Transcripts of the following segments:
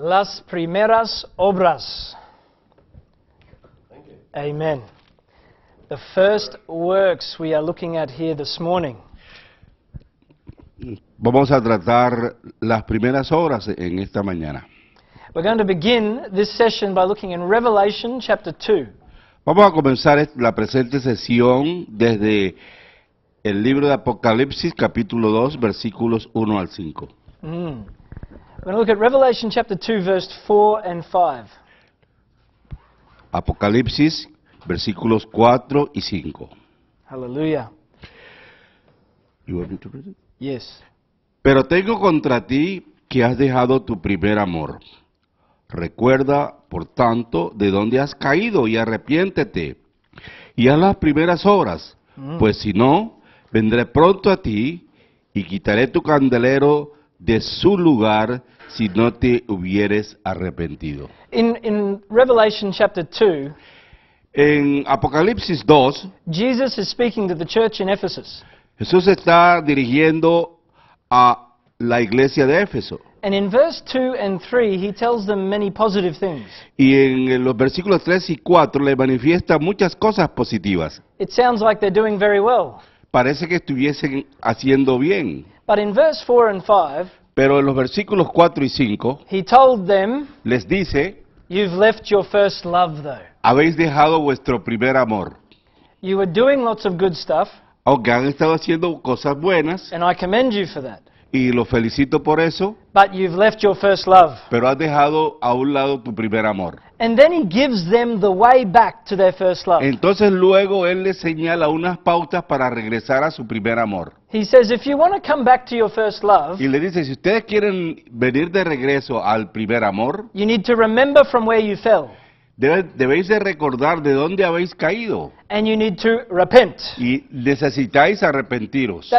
las primeras obras. Amen. The first works we are looking at here this morning. Vamos a tratar las primeras obras en esta mañana. We're going to begin this session by looking in Revelation chapter 2. Vamos a comenzar la presente sesión desde el libro de Apocalipsis capítulo 2 versículos 1 al 5. We're going to look at Revelation chapter 2 verse 4 and 5. Apocalipsis versículos 4 y 5. Hallelujah. You want me to Yes. Pero tengo contra ti que has dejado tu primer amor. Recuerda, por tanto, de dónde has caído y arrepiéntete. Y haz las primeras obras, mm. pues si no, vendré pronto a ti y quitaré tu candelero de su lugar si no te hubieres arrepentido. 2, en Apocalipsis 2, Jesús está dirigiendo a la iglesia de Éfeso. Y en los versículos 3 y 4 le manifiesta muchas cosas positivas. Parece que estuviesen haciendo bien. Pero en los versículos 4 y 5 les dice, habéis dejado vuestro primer amor. Aunque han estado haciendo cosas buenas y lo felicito por eso, pero has dejado a un lado tu primer amor. Entonces luego él les señala unas pautas para regresar a su primer amor. He y le dice, si ustedes quieren venir de regreso al primer amor, debéis de recordar de dónde habéis caído. Y necesitáis arrepentiros.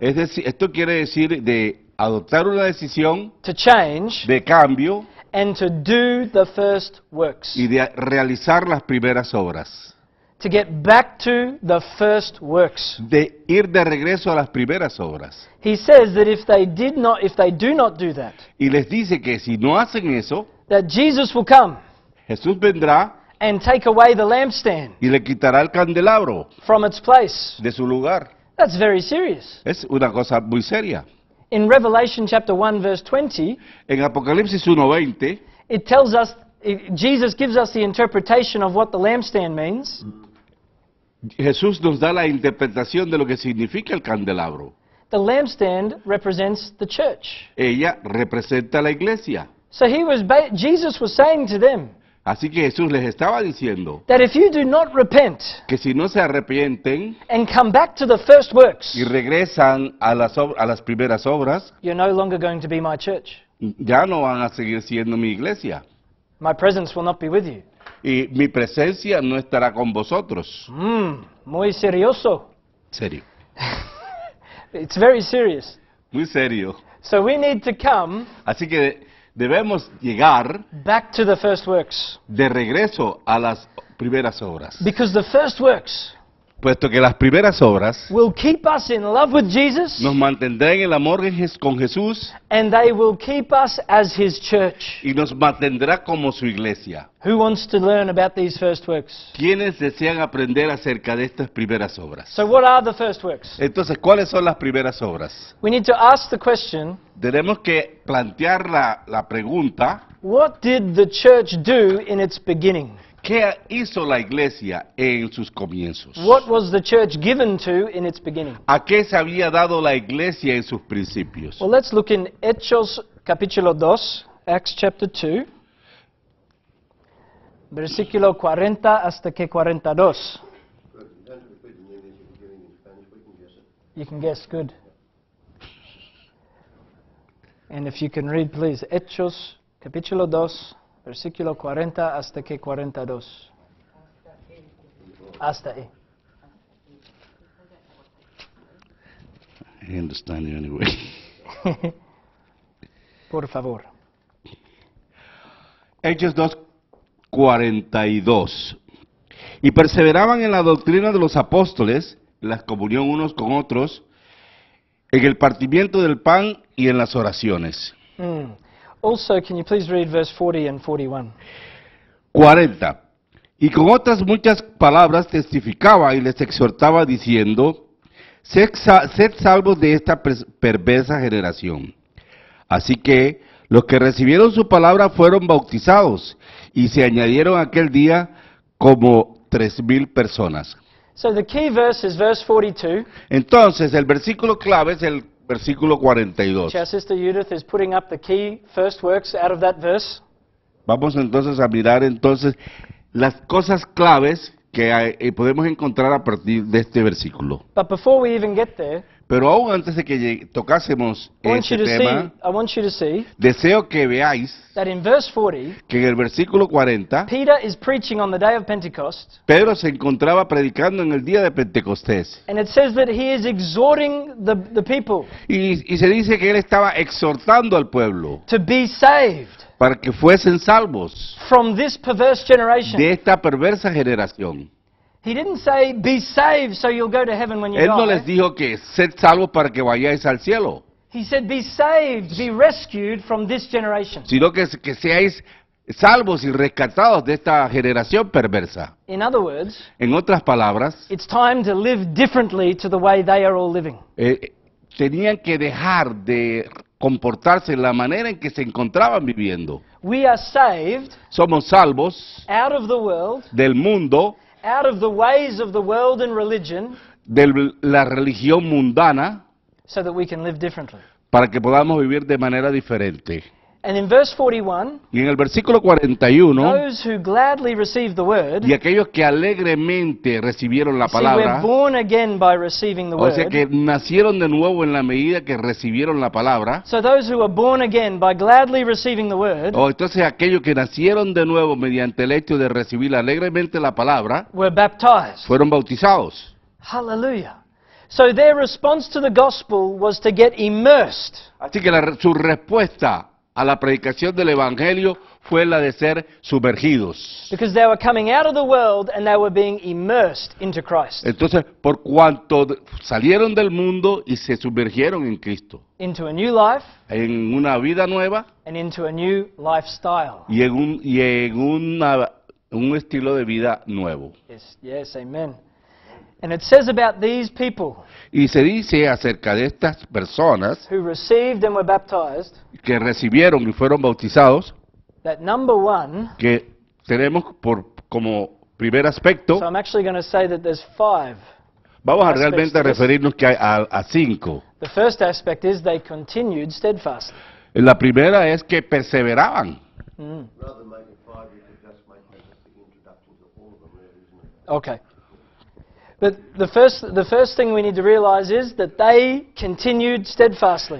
Es esto quiere decir de adoptar una decisión de cambio and to do the first works. Y de realizar las primeras obras. To get back to the first works. De ir de regreso a las primeras obras. He says that if they did not, if they do not do that. Y les dice que si no hacen eso. That Jesus will come. Jesús vendrá. And take away the lampstand. Y le quitará el candelabro. From its place. De su lugar. That's very serious. Es una cosa muy seria. In Revelation chapter 1 verse 20, en Apocalipsis 20 it tells us it, Jesus gives us the interpretation of what the lampstand means. Jesús nos da la interpretación de lo que significa el candelabro. The lampstand represents the church. Ella representa la iglesia. So he was Jesus was saying to them. Así que Jesús les estaba diciendo que si no se arrepienten y regresan a las, a las primeras obras, ya no van a seguir siendo mi iglesia. Y mi presencia no estará con vosotros. Hmm, muy serioso. Serio. It's very serious. Muy serio. Así que debemos llegar Back to the first works. de regreso a las primeras obras. Because the first works Puesto que las primeras obras nos mantendrán en el amor con Jesús y nos mantendrá como su iglesia. ¿Quiénes desean aprender acerca de estas primeras obras? Entonces, ¿cuáles son las primeras obras? Tenemos que plantear la, pregunta. ¿Qué did the church do in its beginning? ¿Qué hizo la iglesia en sus comienzos? What was the church given to in its beginning? ¿A qué se había dado la iglesia en sus principios? Well, let's look in Hechos capítulo 2, Acts chapter 2, versículo 40 hasta que 42. You can guess, good. And if you can read, please, Hechos capítulo 2, versículo 40 hasta que 42. Hasta ahí. I understand you anyway. Por favor. Hechos 42. Y perseveraban en la doctrina de los apóstoles, en la comunión unos con otros, en el partimiento del pan y en las oraciones. Mm. Also, can you please read 40 and 41? 40. Y con otras muchas palabras testificaba y les exhortaba diciendo, sed, salvos de esta perversa generación. Así que los que recibieron su palabra fueron bautizados y se añadieron aquel día como tres mil personas. So the key verse is verse Entonces el versículo clave es el versículo 42. Vamos entonces a mirar entonces las cosas claves que eh, podemos encontrar a partir de este versículo. Pero aún antes de que tocásemos este tema, deseo que veáis que en el versículo 40, Pedro se encontraba predicando en el día de Pentecostés. Y, se dice que él estaba exhortando al pueblo para que fuesen salvos de esta perversa generación. Él no les dijo que sed salvos para que vayáis al cielo, sino que, seáis salvos y rescatados de esta generación perversa. En otras palabras, tenían que dejar de comportarse en la manera en que se encontraban viviendo. Somos salvos del mundo out of the ways of the world and religion, de la religión mundana so that we can live differently. para que podamos vivir de manera diferente y en el versículo 41, y aquellos que alegremente recibieron la palabra, o sea que nacieron de nuevo en la medida que recibieron la palabra, o entonces aquellos que nacieron de nuevo mediante el hecho de recibir alegremente la palabra, fueron bautizados. So their response to the gospel was to get immersed. Así que su respuesta a la predicación del Evangelio fue la de ser sumergidos. Entonces, por cuanto salieron del mundo y se sumergieron en Cristo. en una vida nueva. Y en, un, estilo de vida nuevo. Yes, yes, y se dice acerca de estas personas que recibieron y fueron bautizados que tenemos por como primer aspecto vamos a realmente referirnos que a, a, cinco la primera es que perseveraban ok Okay.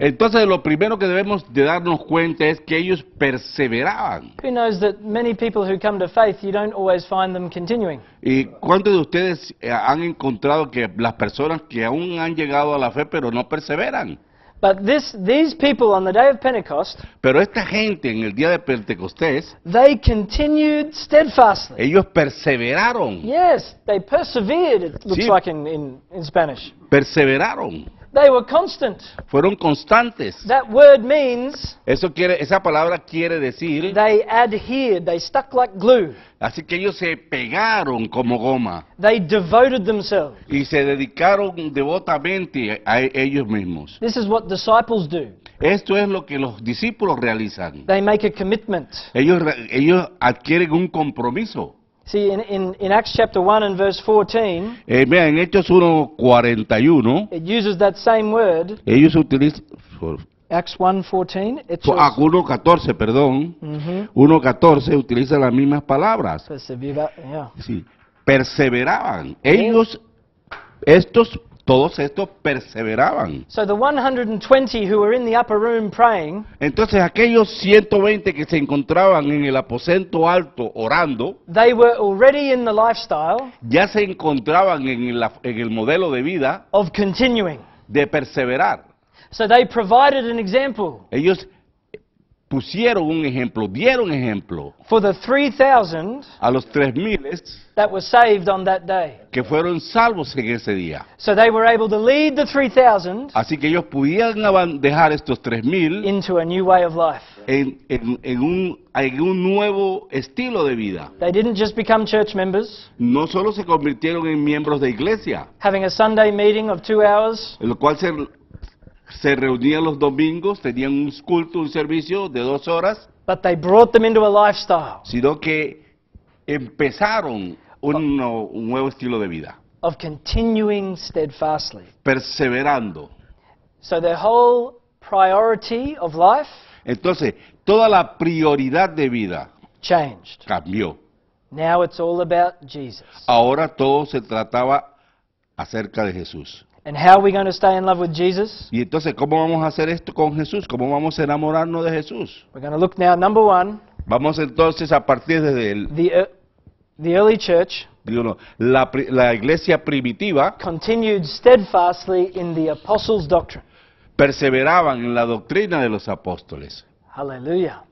Entonces lo primero que debemos de darnos cuenta es que ellos perseveraban. ¿Y cuántos de ustedes eh, han encontrado que las personas que aún han llegado a la fe pero no perseveran? But this, these people on the day of Pentecost, Pero esta gente en el día de Pentecostés, they continued steadfastly. ellos perseveraron, Yes, they persevered, it looks Sí. like in, in, in Spanish. perseveraron. Fueron constantes. That word means Eso quiere, esa palabra quiere decir they adhered, they stuck like glue. Así que ellos se pegaron como goma. Y se dedicaron devotamente a ellos mismos. Esto es lo que los discípulos realizan. commitment. ellos adquieren un compromiso. See, in, in, in Acts chapter 1 and verse 14, eh, vean, en Hechos 1.41, it uses that same word. Ellos utilizan... Acts 1.14, It's 1.14, perdón. Mm-hmm. Uh 1.14 utiliza las mismas palabras. Persevera, yeah. sí, perseveraban. Ellos, estos todos estos perseveraban. Entonces aquellos 120 que se encontraban en el aposento alto orando, ya se encontraban en, el modelo de vida de perseverar. Ellos pusieron un ejemplo, dieron ejemplo. For the 3000 a los 3000 that were saved on that day. Que fueron salvos en ese día. So they were able to lead the 3000 Así que ellos pudieron dejar estos 3000 En, en, en, un, en un nuevo estilo de vida. They didn't just become church members. No solo se convirtieron en miembros de iglesia. Having a Sunday meeting of two hours. En lo cual se se reunían los domingos, tenían un culto, un servicio de dos horas. Sino que empezaron un, nuevo estilo de vida, perseverando. Entonces, toda la prioridad de vida cambió. Ahora todo se trataba acerca de Jesús. And how are we going to stay in love with Jesus? Y entonces, ¿cómo vamos a hacer esto con Jesús? ¿Cómo vamos a enamorarnos de Jesús? We're going to look now, number one, Vamos entonces a partir desde el, the, uh, the early church digo, no, la, la iglesia primitiva continued steadfastly in the apostles' doctrine. perseveraban en la doctrina de los apóstoles. Hallelujah.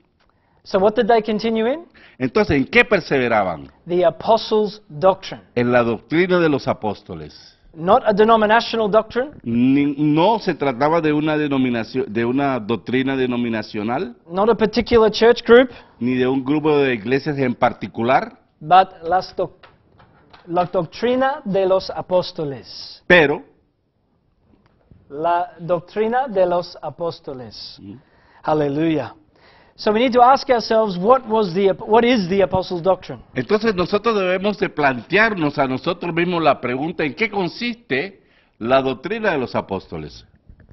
So what did they continue in? Entonces, ¿en qué perseveraban? The apostles' doctrine. En la doctrina de los apóstoles. Not a denominational doctrine. no se trataba de una denominación, de una doctrina denominacional. Not a particular church group. Ni de un grupo de iglesias en particular. But las doc la doctrina de los apóstoles. Pero la doctrina de los apóstoles. Mm. Aleluya. So we need to ask ourselves what is the apostles doctrine. Entonces nosotros debemos de plantearnos a nosotros mismos la pregunta en qué consiste la doctrina de los apóstoles.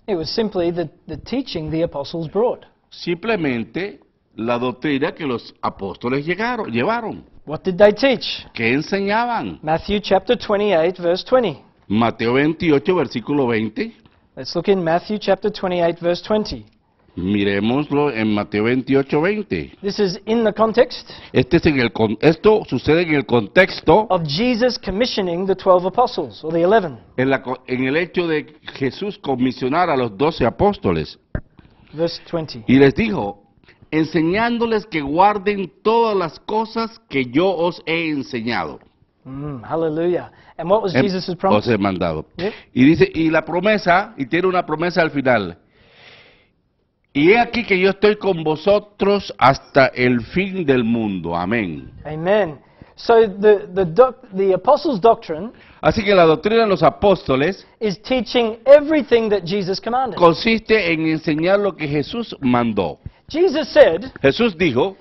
It was simply the, the teaching the apostles brought. Simplemente la doctrina que los apóstoles llegaron, llevaron. What did they teach? ¿Qué enseñaban? Matthew chapter 28 verse 20. Mateo 28 versículo 20. Let's look in Matthew chapter 28 verse 20. Miremoslo en Mateo 28, 20. This is in the context este es en el, esto sucede en el contexto of Jesus commissioning the 12 apostles, or the 11. En, la, en el hecho de Jesús comisionar a los 12 apóstoles. Verse 20. Y les dijo, enseñándoles que guarden todas las cosas que yo os he enseñado. Mm, hallelujah. And what was Jesus's em, Jesus' promise? Os he mandado. Yep. Y dice, y la promesa, y tiene una promesa al final. Y he aquí que yo estoy con vosotros hasta el fin del mundo. Amén. Así que la doctrina de los apóstoles consiste en enseñar lo que Jesús mandó. Jesús dijo,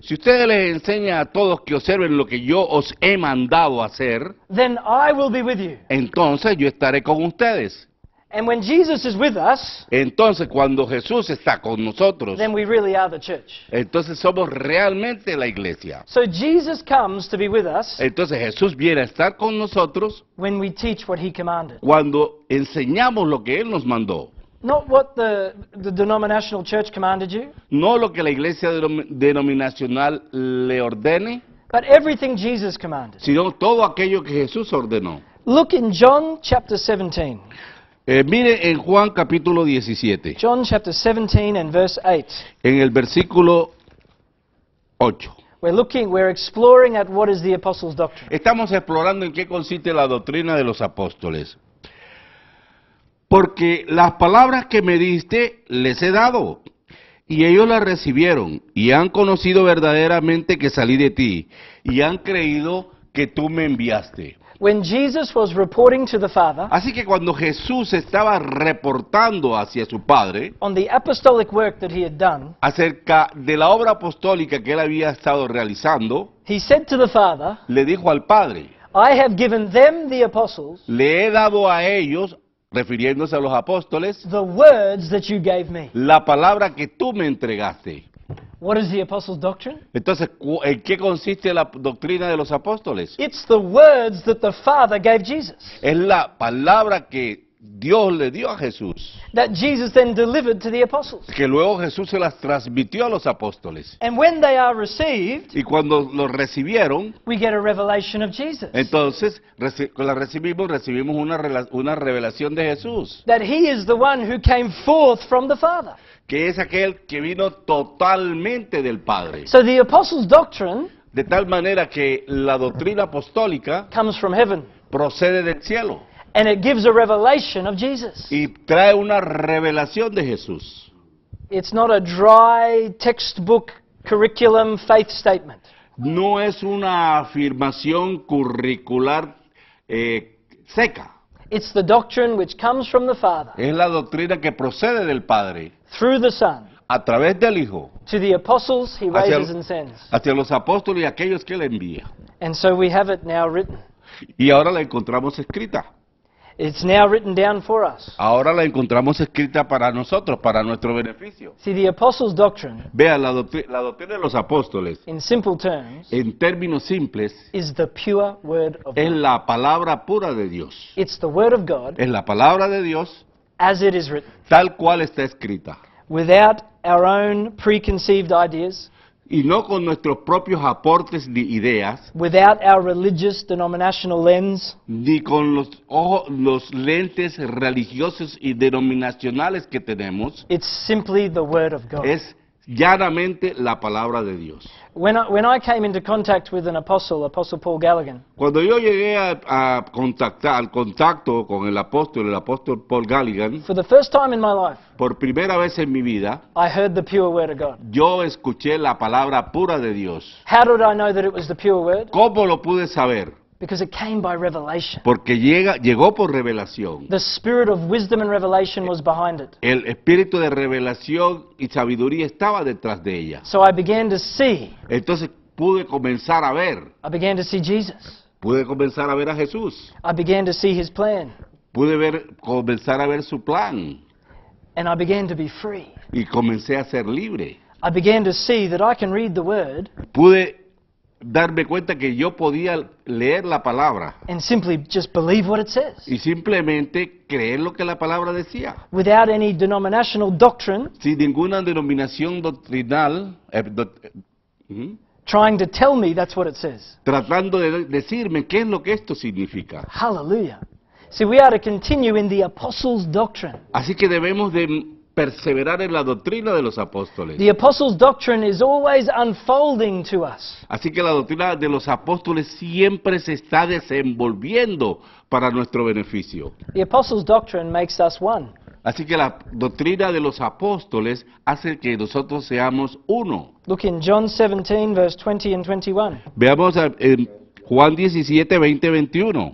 si ustedes les enseña a todos que observen lo que yo os he mandado hacer, entonces yo estaré con ustedes. And when Jesus is with us, entonces cuando Jesús está con nosotros, then we really are the church. entonces somos realmente la iglesia. So Jesus comes to be with us entonces Jesús viene a estar con nosotros when we teach what he commanded. cuando enseñamos lo que Él nos mandó. Not what the, the denominational church commanded you. No lo que la iglesia denominacional le ordene. But everything Jesus commanded. Sino todo aquello que Jesús ordenó. Look in John chapter 17. Eh, mire en Juan capítulo 17. John chapter and verse En el versículo 8. We're looking, we're exploring at what is the apostles' doctrine. Estamos explorando en qué consiste la doctrina de los apóstoles. Porque las palabras que me diste les he dado, y ellos las recibieron, y han conocido verdaderamente que salí de ti, y han creído que tú me enviaste. Así que cuando Jesús estaba reportando hacia su Padre acerca de la obra apostólica que él había estado realizando, le dijo al Padre, le he dado a ellos refiriéndose a los apóstoles, la palabra que tú me entregaste. What is the apostles' doctrine? Entonces, ¿en qué consiste la doctrina de los apóstoles? It's the words that the Father gave Jesus. Es la palabra que Dios le dio a Jesús. That Jesus then delivered to the apostles. Que luego Jesús se las transmitió a los apóstoles. And when they are received, y cuando los recibieron, we get a revelation of Jesus. Entonces, con la recibimos, recibimos una, una revelación de Jesús. That he is the one who came forth from the Father que es aquel que vino totalmente del Padre. de tal manera que la doctrina apostólica from procede del cielo. Y trae una revelación de Jesús. No es una afirmación curricular eh, seca. It's the doctrine which comes from the Father. Es la doctrina que procede del Padre. Through the Son. A través del Hijo. To the apostles he hacia, raises and sends. Hacia los apóstoles y aquellos que le envía. And so we have it now written. Y ahora la encontramos escrita. It's now written down for us. Ahora la encontramos escrita para nosotros, para nuestro beneficio. See, the apostles' doctrine. Vea la, doctrina, la doctrina de los apóstoles. In simple terms. En términos simples. Is the pure word of God. Es la palabra pura de Dios. It's the word of God. Es la palabra de Dios. As it is written. Tal cual está escrita. Without our own preconceived ideas y no con nuestros propios aportes de ideas, ni con los, lentes religiosos y denominacionales que tenemos, es llanamente la palabra de Dios. When I, when I came into contact with an apostle, Apostle Paul Galligan, Cuando yo llegué a, a contactar, al contacto con el apóstol, el apóstol Paul Galligan, for the first time in my life, por primera vez en mi vida, I heard the pure word of God. yo escuché la palabra pura de Dios. How did I know that it was the pure word? ¿Cómo lo pude saber? Because it came by revelation. Porque llega, llegó por revelación. The spirit of wisdom and revelation was behind it. El espíritu de revelación y sabiduría estaba detrás de ella. So I began to see. Entonces pude comenzar a ver. I began to see Jesus. Pude comenzar a ver a Jesús. I began to see his plan. Pude ver, comenzar a ver su plan. And I began to be free. Y comencé a ser libre. I began to see that I can read the word. Pude darme cuenta que yo podía leer la palabra. Y simplemente creer lo que la palabra decía. Sin ninguna denominación doctrinal. Tratando de decirme qué es lo que esto significa. Hallelujah. we are to continue in the apostles' doctrine. Así que debemos de perseverar en la doctrina de los apóstoles. Así que la doctrina de los apóstoles siempre se está desenvolviendo para nuestro beneficio. Así que la doctrina de los apóstoles hace que nosotros seamos uno. Veamos en Juan 17, 20, 21.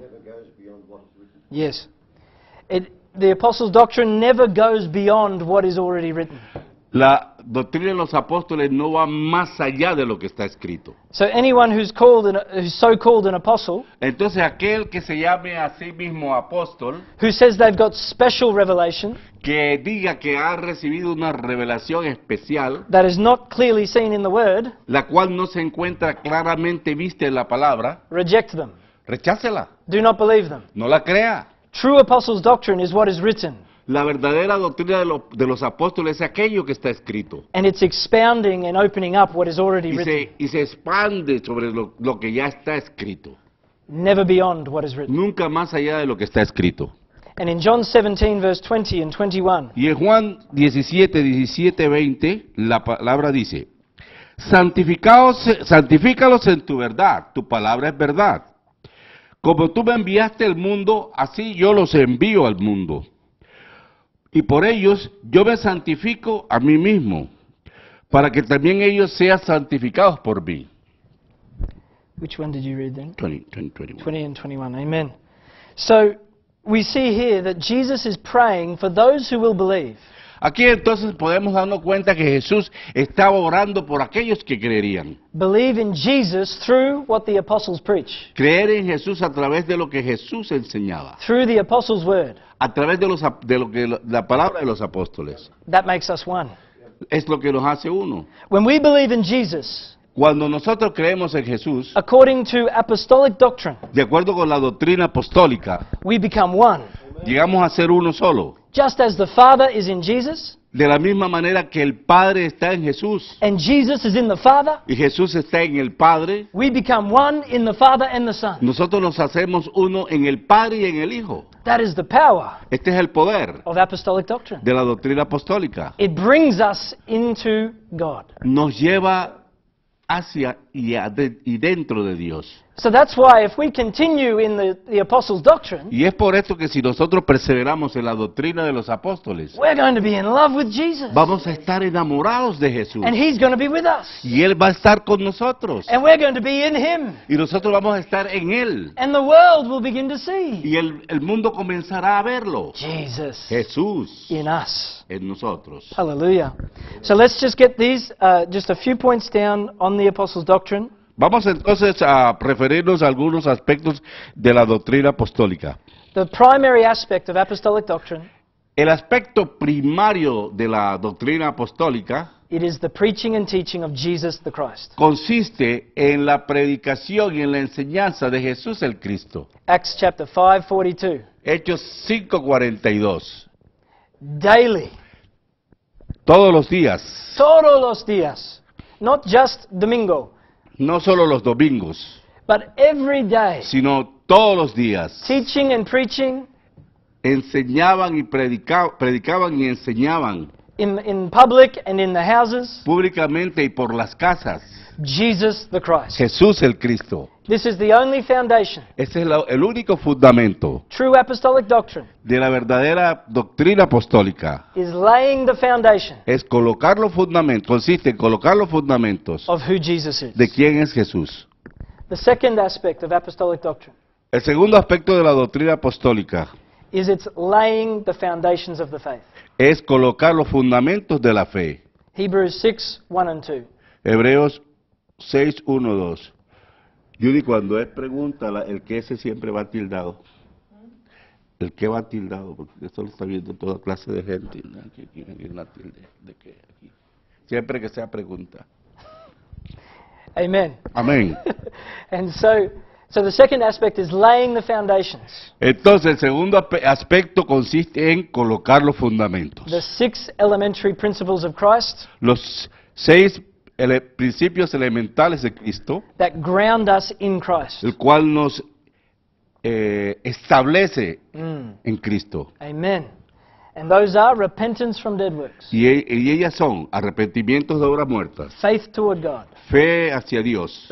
Yes. The apostles' doctrine never goes beyond what is already written. La doctrina de los apóstoles no va más allá de lo que está escrito. So anyone who's called an, who's so called an apostle, entonces aquel que se llame a sí mismo apóstol, who says they've got special revelation, que diga que ha recibido una revelación especial, that is not clearly seen in the word, la cual no se encuentra claramente vista en la palabra, reject them. Rechácela. Do not believe them. No la crea. True apostles' doctrine is what is written. La verdadera doctrina de, lo, de, los apóstoles es aquello que está escrito. And it's expounding and opening up what is already y, se, written. y se expande sobre lo, lo, que ya está escrito. Never beyond what is written. Nunca más allá de lo que está escrito. And in John 17, verse 20 and 21, y en Juan 17, 17, 20, la palabra dice, santificaos, santifícalos en tu verdad, tu palabra es verdad. Como tú me enviaste al mundo, así yo los envío al mundo. Y por ellos yo me santifico a mí mismo, para que también ellos sean santificados por mí. Which one did you read then? 20, 20, 21. 20 and 21. Amen. So we see here that Jesus is praying for those who will believe. Aquí entonces podemos darnos cuenta que Jesús estaba orando por aquellos que creerían. Creer en Jesús a través de lo que Jesús enseñaba. A través de, que, la palabra de los apóstoles. Es lo que nos hace uno. cuando nosotros creemos en Jesús, de acuerdo con la doctrina apostólica, we become one. llegamos a ser uno solo. De la misma manera que el Padre está en Jesús. Y Jesús está en el Padre. Nosotros nos hacemos uno en el Padre y en el Hijo. That Este es el poder. De la doctrina apostólica. Nos lleva hacia y dentro de Dios. So that's why if we continue in the, the apostles' doctrine, y es por esto que si nosotros perseveramos en la doctrina de los apóstoles, we're going to be in love with Jesus. vamos a estar enamorados de Jesús. And he's going to be with us. Y Él va a estar con nosotros. And we're going to be in him. Y nosotros vamos a estar en Él. And the world will begin to see. Y el, el mundo comenzará a verlo. Jesus. Jesús. In us. En nosotros. Hallelujah. So let's just get these, uh, just a few points down on the apostles' doctrine. Vamos entonces a referirnos a algunos aspectos de la doctrina apostólica. El aspecto primario de la doctrina apostólica consiste en la predicación y en la enseñanza de Jesús el Cristo. Acts chapter Hechos 5:42. Daily, Todos los días, todos los días, not just domingo, no solo los domingos, but every day, sino todos los días. teaching and preaching Enseñaban y predica- predicaban y enseñaban in, in public and in the houses, públicamente y por las casas. Jesus the Christ. Jesús el Cristo. This is the only foundation. Este es el único fundamento. True apostolic doctrine. De la verdadera doctrina apostólica. Is laying the foundation. Es colocar los fundamentos. Consiste en colocar los fundamentos. Of who Jesus is. De quién es Jesús. The second aspect of apostolic doctrine. El segundo aspecto de la doctrina apostólica. Is its laying the foundations of the faith. Es colocar los fundamentos de la fe. Hebrews 6:1 and 2. Hebreos 612. Judy, cuando es pregunta, el que ese siempre va tildado. El que va tildado, porque eso lo está viendo toda clase de gente. siempre que sea pregunta. Amen. Amén. Entonces, el segundo aspecto consiste en colocar los fundamentos. Los seis ele principios elementales de Cristo, el cual nos eh, establece mm. en Cristo. Y, ellas son arrepentimientos de obras muertas. Fe hacia Dios.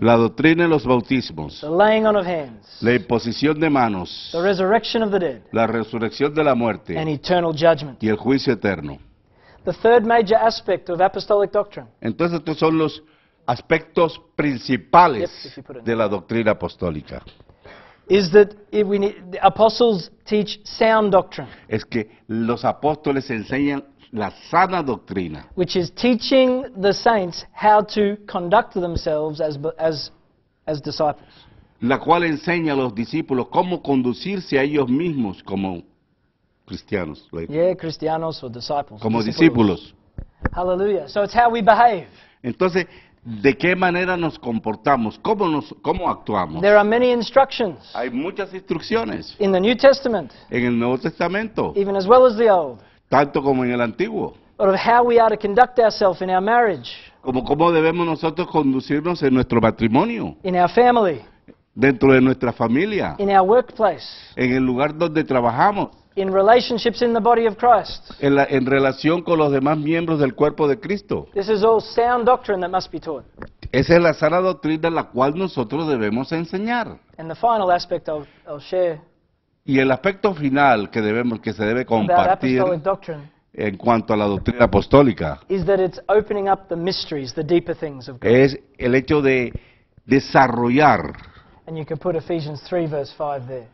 La doctrina de los bautismos. La imposición de manos. La resurrección de la muerte. Y el juicio eterno. The third major aspect of apostolic doctrine. Entonces estos son los aspectos principales yep, de la doctrina apostólica. Is that if we need, the apostles teach sound doctrine. Es que los apóstoles enseñan la sana doctrina. Which is teaching the saints how to conduct themselves as, as, as disciples. La cual enseña a los discípulos cómo conducirse a ellos mismos como cristianos. cristianos Como discípulos. Hallelujah. Entonces, ¿de qué manera nos comportamos? ¿Cómo, nos, cómo actuamos? Hay muchas instrucciones. En el Nuevo Testamento. Tanto como en el Antiguo. Of Como cómo debemos nosotros conducirnos en nuestro matrimonio. Dentro de nuestra familia. En el lugar donde trabajamos. In relationships in the body of Christ. En, la, en, relación con los demás miembros del cuerpo de Cristo. This is all sound doctrine that must be taught. Esa es la sana doctrina la cual nosotros debemos enseñar. And the final aspect I'll, I'll share y el aspecto final que debemos que se debe compartir en cuanto a la doctrina apostólica is that it's opening up the mysteries, the deeper things of God. es el hecho de desarrollar. And you can put Ephesians 3 verse 5 there.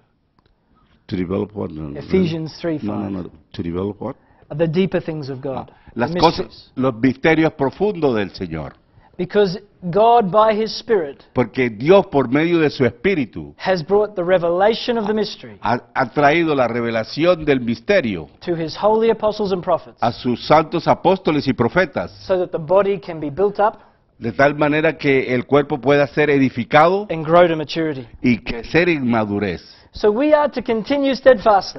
To develop what? No, Ephesians 3:5. No, no, no. To develop what? The deeper things of God. Ah, las cosas, los misterios profundos del Señor. Because God by his spirit Porque Dios por medio de su espíritu has brought the revelation of the mystery ha, ha traído la revelación del misterio to his holy apostles and prophets a sus santos apóstoles y profetas so that the body can be built up de tal manera que el cuerpo pueda ser edificado y crecer en madurez.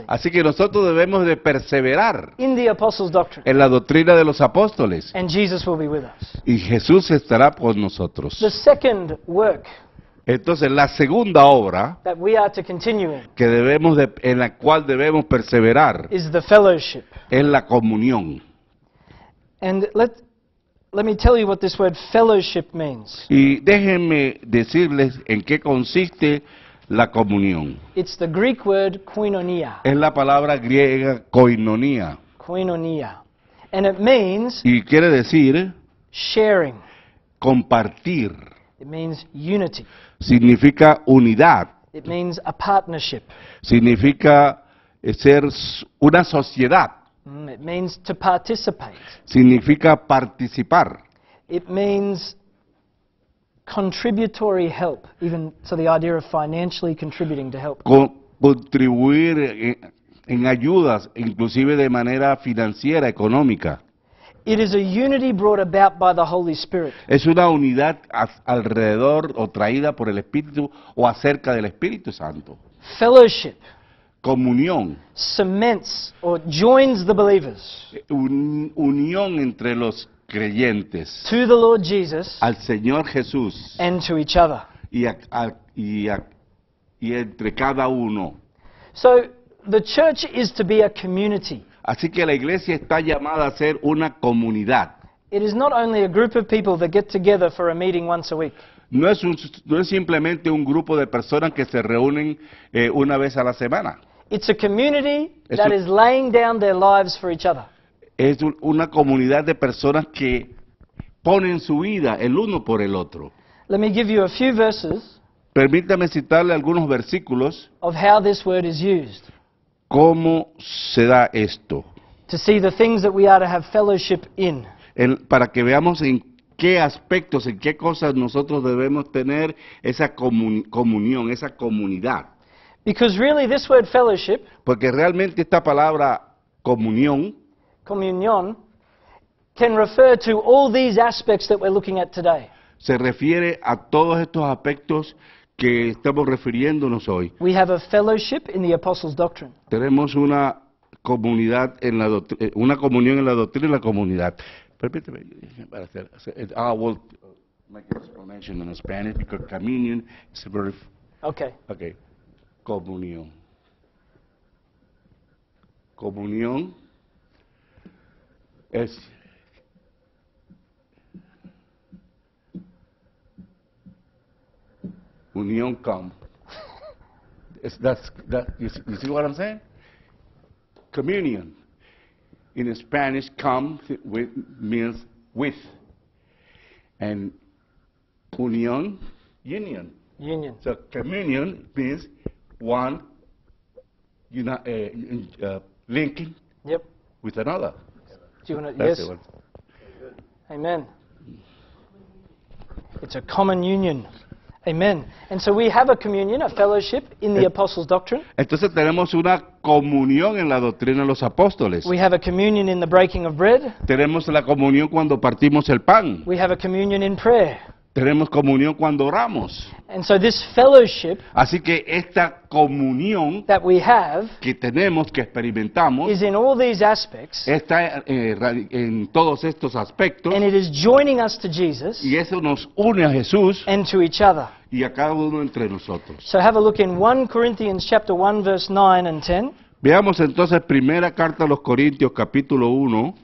Así que nosotros debemos de perseverar en la doctrina de los apóstoles y Jesús estará con nosotros. entonces la segunda obra que debemos de, en la cual debemos perseverar es la comunión. Y déjenme decirles en qué consiste la comunión. Es la palabra griega koinonia. y quiere decir sharing. Compartir. Significa unidad. Significa ser una sociedad. It means to participate. Significa participar. It means contributory help, even so the idea of financially contributing to help. contribuir en ayudas, inclusive de manera financiera, económica. It is a unity brought about by the Holy Spirit. Es una unidad alrededor o traída por el Espíritu o acerca del Espíritu Santo. Fellowship comunión. Cements or joins the believers. Eh, un, unión entre los creyentes. To the Lord Jesus. Al Señor Jesús. And to each other. Y, a, a, y, a, y entre cada uno. So the church is to be a community. Así que la iglesia está llamada a ser una comunidad. It is not only a group of people that get together for a meeting once a week. No es, un, no es simplemente un grupo de personas que se reúnen eh, una vez a la semana. Es una comunidad de personas que ponen su vida el uno por el otro. Permítame citarle algunos versículos of word cómo se da esto para que veamos en qué aspectos, en qué cosas nosotros debemos tener esa comunión, esa comunidad. Because really this word fellowship, porque realmente esta palabra comunión, comunión, can refer to all these aspects that we're looking at today. Se refiere a todos estos aspectos que estamos refiriéndonos hoy. We have a fellowship in the apostles' doctrine. Tenemos una comunidad en la eh, una comunión en la doctrina y la comunidad. Permíteme para hacer I eh, ah, will make an explanation in Spanish because communion is a very Okay. Okay. comunión. Comunión es unión come. It's, that's, that, you, see, you see what I'm saying? Communion. In Spanish, come with, means with. And unión, union. Union. So communion means one you know, eh, uh, uh, linking yep. with another. you Wanna, yes. Amen. It's a common union. Amen. And so we have a communion, a fellowship in the eh, apostles' doctrine. Entonces tenemos una comunión en la doctrina de los apóstoles. We have a communion in the breaking of bread. Tenemos la comunión cuando partimos el pan. We have a communion in prayer. Tenemos comunión cuando oramos. Así que esta comunión que tenemos, que experimentamos, is está eh, en todos estos aspectos y eso nos une a Jesús y a cada uno entre nosotros. So have a look in 1 Corinthians chapter 1 verse 9 and 10. Veamos entonces primera carta a los Corintios capítulo 1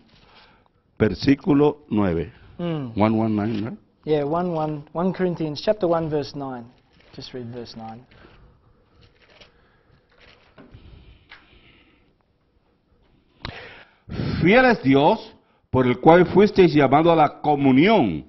versículo 9. 1, Mm. 9, 9 Yeah, 1, 1, 1 Corinthians chapter 1, verse 9. Just read verse 9. Fiel es Dios, por el cual fuisteis llamado a la comunión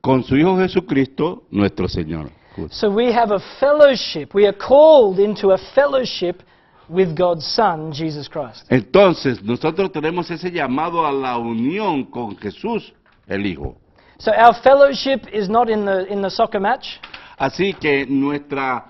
con su Hijo Jesucristo, nuestro Señor. So we have a fellowship. We are called into a fellowship with God's Son, Jesus Christ. Entonces, nosotros tenemos ese llamado a la unión con Jesús, el Hijo. So our fellowship is not in the, in the soccer match. Así que nuestra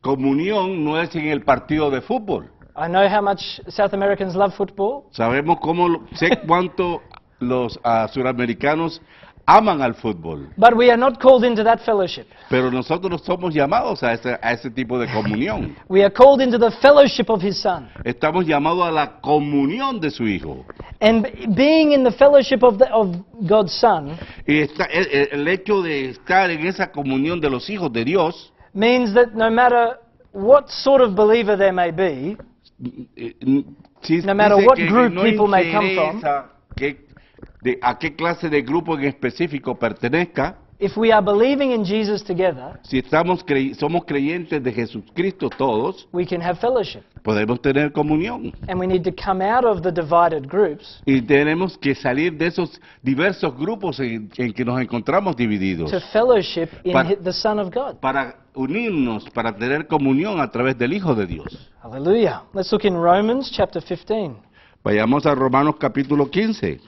comunión no es en el partido de fútbol. I know how much South Americans love football. Sabemos cómo, sé cuánto los uh, suramericanos aman al fútbol. But we are not called into that fellowship. Pero nosotros no somos llamados a ese, a ese tipo de comunión. we are called into the fellowship of his son. Estamos llamados a la comunión de su hijo. And being in the fellowship of, the, of God's son. Y esta, el, e, el hecho de estar en esa comunión de los hijos de Dios means that no matter what sort of believer there may be, mm, mm, eh, no matter what group people may come from, de a qué clase de grupo en específico pertenezca, si estamos somos creyentes de Jesucristo todos, podemos tener comunión. Y tenemos que salir de esos diversos grupos en, que nos encontramos divididos Para- unirnos, para tener comunión a través del Hijo de Dios. Aleluya. Vayamos a Romanos capítulo 15.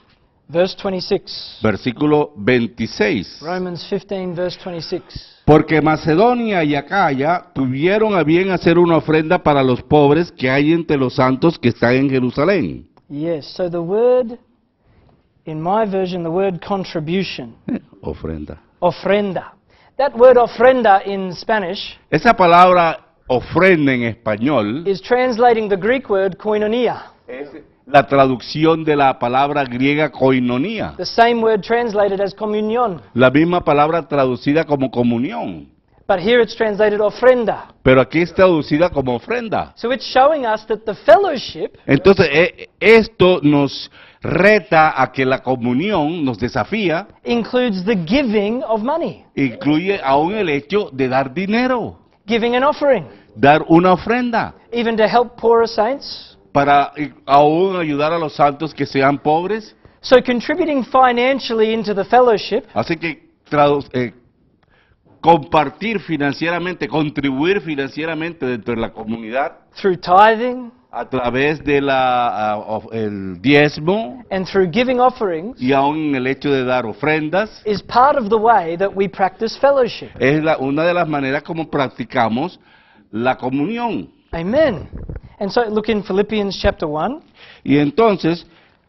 Verse 26. Versículo 26. Romans 15, verse 26. Porque Macedonia y Acaya tuvieron a bien hacer una ofrenda para los pobres que hay entre los santos que están en Jerusalén. Yes, so the word in my version the word contribution. ofrenda. Ofrenda. That word ofrenda in Spanish. Esa palabra ofrenda en español. Is translating the Greek word koinonia. Es la traducción de la palabra griega koinonia. La misma palabra traducida como comunión. Pero aquí es traducida como ofrenda. Entonces eh, esto nos reta a que la comunión nos desafía. Incluye aún el hecho de dar dinero. Dar una ofrenda. Even help para aún ayudar a los santos que sean pobres. Así que eh, compartir financieramente, contribuir financieramente dentro de la comunidad. A través de la el diezmo. Y aún el hecho de dar ofrendas. Es una de las maneras como practicamos la comunión. Amen. And so look in Philippians chapter 1. Y entonces,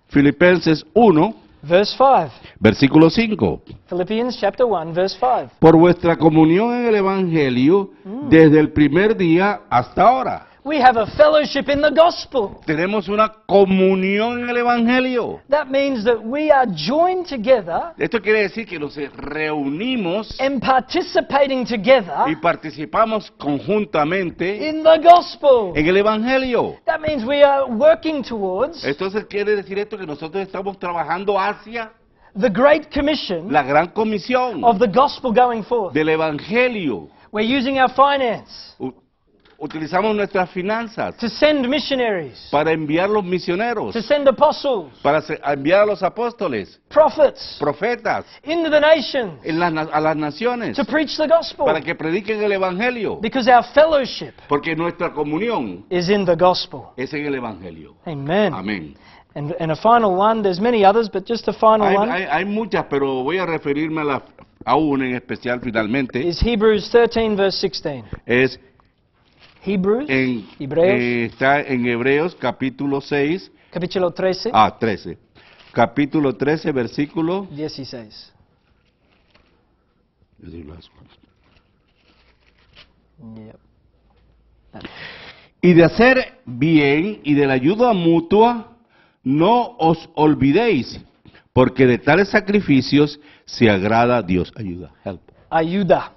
Filipenses 1, Verse 5. Versículo 5. Philippians chapter 1 verse 5. Por vuestra comunión en el evangelio mm. desde el primer día hasta ahora. We have a fellowship in the gospel. Tenemos una comunión en el evangelio. That means that we are joined together. Esto quiere decir que nos reunimos and participating together y participamos conjuntamente in the gospel. En el evangelio. That means we are working towards. Esto quiere decir esto que nosotros estamos trabajando hacia the great commission. La gran comisión of the gospel going forth. Del evangelio. We're using our finance. Utilizamos nuestras finanzas to send missionaries, para enviar los misioneros, to send apostles, para enviar a los apóstoles, prophets, profetas, the nations, en las, a las naciones, to preach the gospel, para que prediquen el evangelio, because our fellowship porque nuestra comunión is in the gospel. es en el evangelio. Amen. Amén. And, a final one, there's many others, but just a final hay, one. Hay, hay muchas, pero voy a referirme a, la, una en especial finalmente. Is Hebrews 13 verse 16. Es Hebreos, eh, está en Hebreos capítulo 6. Capítulo 13. Ah, 13. Capítulo 13, versículo 16. Y de hacer bien y de la ayuda mutua, no os olvidéis, porque de tales sacrificios se agrada Dios. Ayuda, help. Ayuda.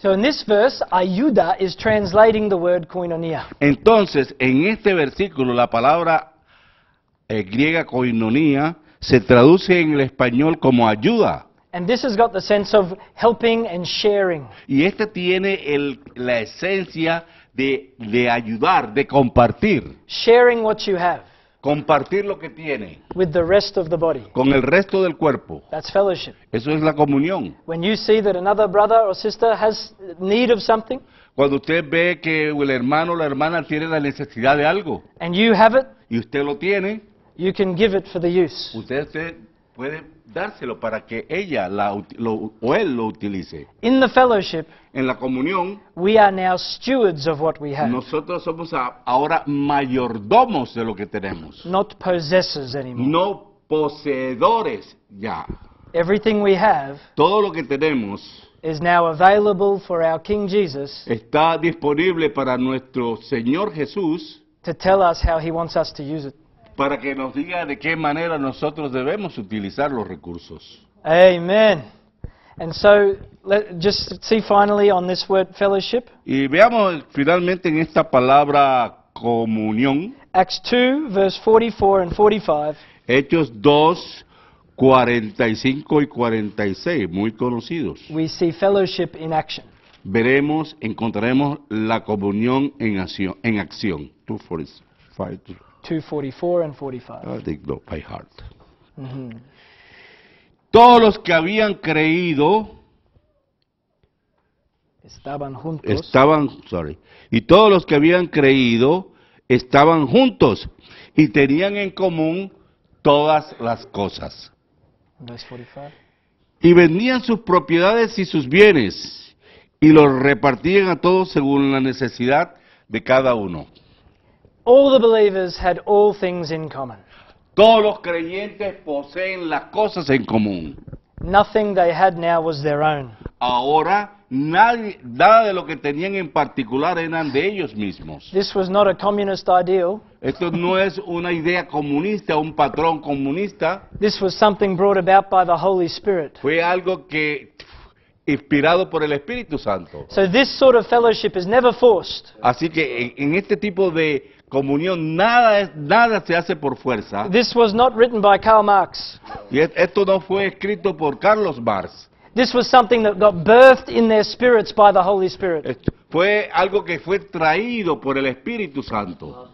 So in this verse, ayuda is translating the word koinonia. Entonces, en este versículo, la palabra eh, griega koinonia se traduce en el español como ayuda. And this has got the sense of helping and sharing. Y este tiene el, la esencia de, de ayudar, de compartir. Sharing what you have. Compartir lo que tiene. Con el resto del cuerpo. Eso es la comunión. Cuando usted ve que el hermano o la hermana tiene la necesidad de algo. Y usted lo tiene. You can give it for the use. Usted, puede dárselo para que ella la, lo, o él lo utilice. In the fellowship, en la comunión, we are now stewards of what we have. Nosotros somos ahora mayordomos de lo que tenemos. Not possessors anymore. No poseedores ya. Everything we have, todo lo que tenemos, is now available for our King Jesus. Está disponible para nuestro Señor Jesús. To tell us how he wants us to use it para que nos diga de qué manera nosotros debemos utilizar los recursos. Amen. And so, let, just see finally on this word fellowship. Y veamos finalmente en esta palabra comunión. Acts 2, verse 44 and 45. Hechos 2, 45 y 46, muy conocidos. We see fellowship in action. Veremos, encontraremos la comunión en acción. En acción. 5. 244 and 45. Ah, by heart. Mm-hmm. Todos los que habían creído estaban juntos. Estaban, sorry. Y todos los que habían creído estaban juntos y tenían en común todas las cosas. Y vendían sus propiedades y sus bienes y los repartían a todos según la necesidad de cada uno. All the believers had all things in common. Todos los creyentes poseen las cosas en común. Nothing they had now was their own. Ahora nadie, nada de lo que tenían en particular eran de ellos mismos. This was not a communist ideal. Esto no es una idea comunista, un patrón comunista. This was something brought about by the Holy Spirit. Fue algo que inspirado por el Espíritu Santo. So this sort of fellowship is never forced. Así que en, en este tipo de Comunión, nada, nada se hace por fuerza. This was not written by Karl Marx. Y esto no fue escrito por Carlos Marx. This was something that got birthed in their spirits by the Holy Spirit. Esto fue algo que fue traído por el Espíritu Santo.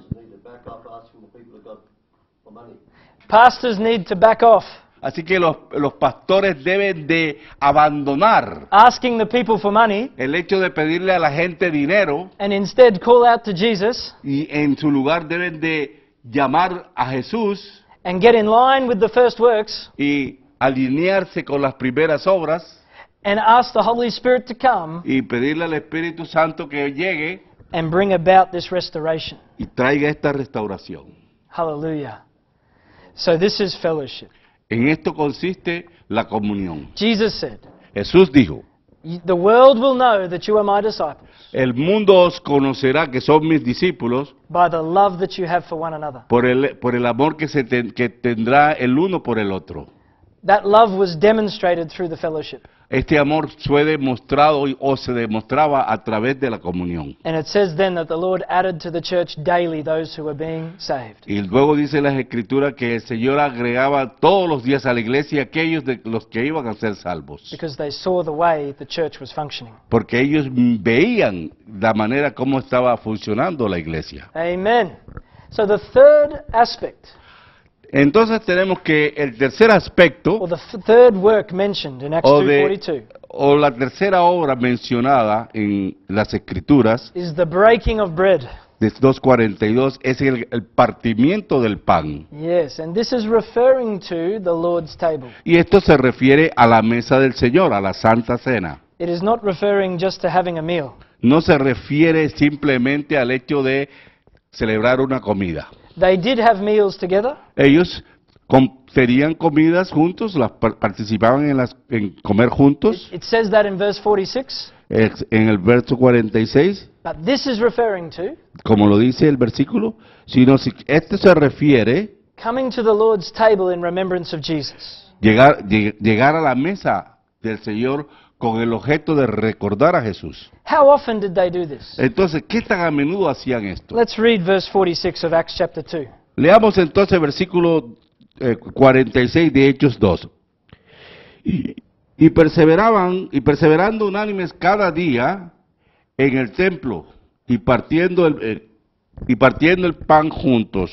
Pastors need to back off. Así que los, los, pastores deben de abandonar Asking the people for money, el hecho de pedirle a la gente dinero and instead call out to Jesus, y en su lugar deben de llamar a Jesús and get in line with the first works, y alinearse con las primeras obras and ask the Holy Spirit to come, y pedirle al Espíritu Santo que llegue and bring about this restoration. y traiga esta restauración. Hallelujah. So this is fellowship. En esto consiste la comunión. Jesús dijo, The world will know that you are my disciples el mundo os conocerá que son mis discípulos by the love that you have for one another. por el, amor que, se que tendrá el uno por el otro. That love was demonstrated through the fellowship. Este amor fue demostrado o se demostraba a través de la comunión. Y luego dice las escrituras que el Señor agregaba todos los días a la iglesia aquellos de los que iban a ser salvos. Porque ellos veían la manera como estaba funcionando la iglesia. Amen. So the third aspect entonces tenemos que el tercer aspecto o, la tercera obra mencionada en las escrituras is 2.42 es el, partimiento del pan. Y esto se refiere a la mesa del Señor, a la Santa Cena. No se refiere simplemente al hecho de celebrar una comida. They did have meals together. Ellos tenían comidas juntos, participaban en, las, en comer juntos. It, says that in verse 46. En el verso 46. But this is referring to. Como lo dice el versículo, sino si este se refiere. Coming to the Lord's table in remembrance of Jesus. Llegar, llegar a la mesa del Señor con el objeto de recordar a Jesús. Entonces, ¿qué tan a menudo hacían esto? Leamos entonces versículo 46 eh, de Hechos 2. Y, perseveraban y perseverando unánimes cada día en el templo y partiendo el eh, y partiendo el pan juntos.